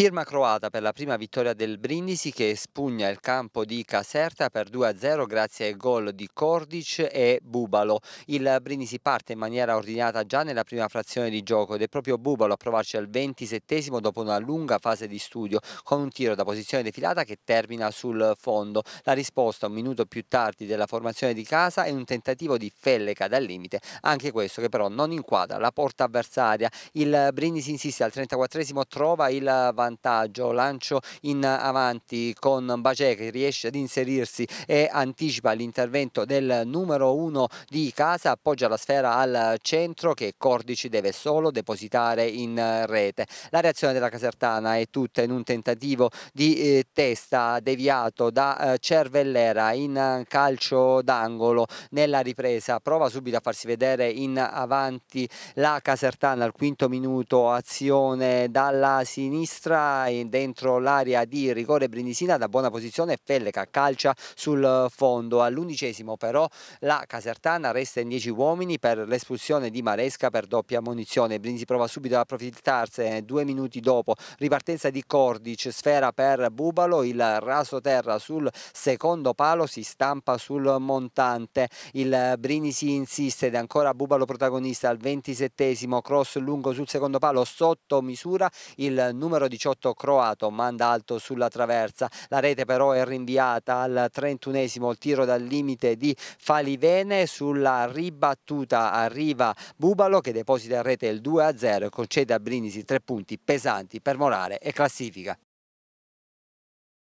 Firma croata per la prima vittoria del Brindisi che espugna il campo di Caserta per 2-0 grazie ai gol di Kordic e Bubalo. Il Brindisi parte in maniera ordinata già nella prima frazione di gioco ed è proprio Bubalo a provarci al 27 dopo una lunga fase di studio con un tiro da posizione defilata che termina sul fondo. La risposta un minuto più tardi della formazione di casa è un tentativo di Felleca dal limite, anche questo che però non inquadra la porta avversaria. Il Brindisi insiste al 34 trova il vantaggio vantaggio, lancio in avanti con Bacè che riesce ad inserirsi e anticipa l'intervento del numero 1 di casa, appoggia la sfera al centro che Cordici deve solo depositare in rete. La reazione della Casertana è tutta in un tentativo di eh, testa deviato da eh, Cervellera in calcio d'angolo nella ripresa, prova subito a farsi vedere in avanti la Casertana al quinto minuto, azione dalla sinistra calcia dentro l'area di rigore brindisina da buona posizione Felleca calcia sul fondo all'undicesimo però la Casertana resta in 10 uomini per l'espulsione di Maresca per doppia munizione Brindisi prova subito ad approfittarsene eh, due minuti dopo ripartenza di Cordic sfera per Bubalo il raso terra sul secondo palo si stampa sul montante il Brindisi insiste ed ancora Bubalo protagonista al ventisettesimo cross lungo sul secondo palo sotto misura il numero 18 18 croato manda alto sulla traversa. La rete però è rinviata al 31 tiro dal limite di Falivene. Sulla ribattuta arriva Bubalo che deposita in rete il 2-0 e concede a Brindisi tre punti pesanti per morale e classifica.